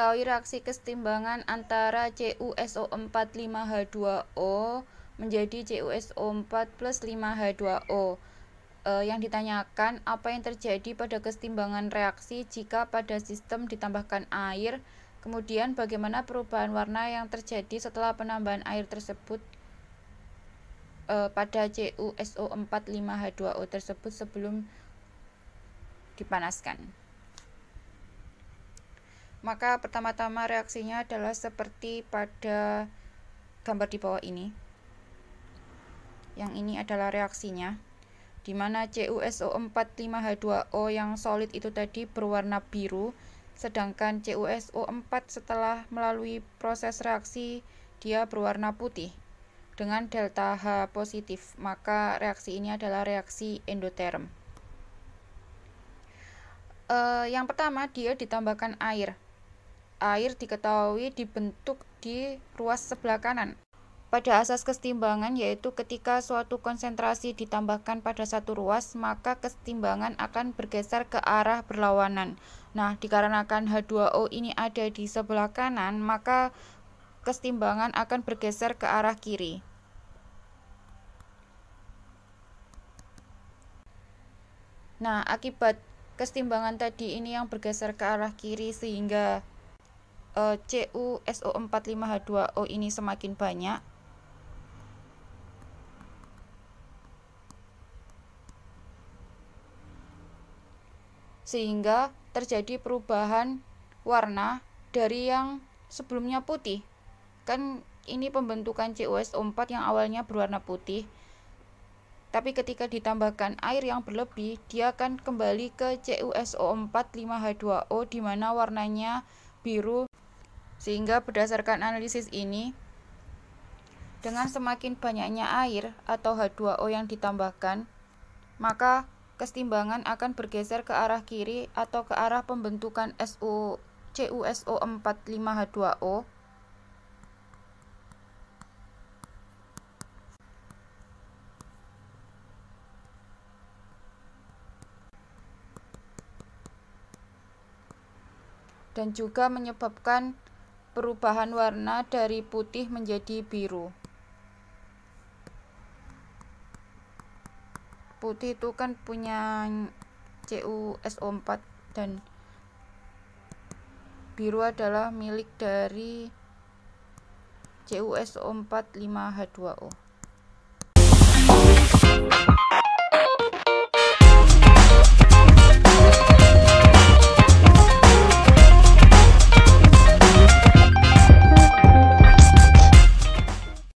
diketahui reaksi kesetimbangan antara CuSO4-5H2O menjadi CuSO4 plus 5H2O. E, eh, yang ditanyakan apa yang terjadi pada kesetimbangan reaksi jika pada sistem ditambahkan air, kemudian bagaimana perubahan warna yang terjadi setelah penambahan air tersebut e, pada CuSO4-5H2O tersebut sebelum dipanaskan maka pertama-tama reaksinya adalah seperti pada gambar di bawah ini. Yang ini adalah reaksinya, di mana CuSO45H2O yang solid itu tadi berwarna biru, sedangkan CuSO4 setelah melalui proses reaksi dia berwarna putih. Dengan delta H positif, maka reaksi ini adalah reaksi endoterm. Uh, yang pertama, dia ditambahkan air air diketahui dibentuk di ruas sebelah kanan. Pada asas kesetimbangan yaitu ketika suatu konsentrasi ditambahkan pada satu ruas, maka kesetimbangan akan bergeser ke arah berlawanan. Nah, dikarenakan H2O ini ada di sebelah kanan, maka kesetimbangan akan bergeser ke arah kiri. Nah, akibat kesetimbangan tadi ini yang bergeser ke arah kiri sehingga uh, eh, CuSO45H2O ini semakin banyak sehingga terjadi perubahan warna dari yang sebelumnya putih kan ini pembentukan CuSO4 yang awalnya berwarna putih tapi ketika ditambahkan air yang berlebih dia akan kembali ke cuso 45 5H2O di mana warnanya biru sehingga berdasarkan analisis ini, dengan semakin banyaknya air atau H2O yang ditambahkan, maka kesetimbangan akan bergeser ke arah kiri atau ke arah pembentukan SO, CuSO45H2O dan juga menyebabkan perubahan warna dari putih menjadi biru. Putih itu kan punya CuSO4 dan biru adalah milik dari CuSO4 5H2O.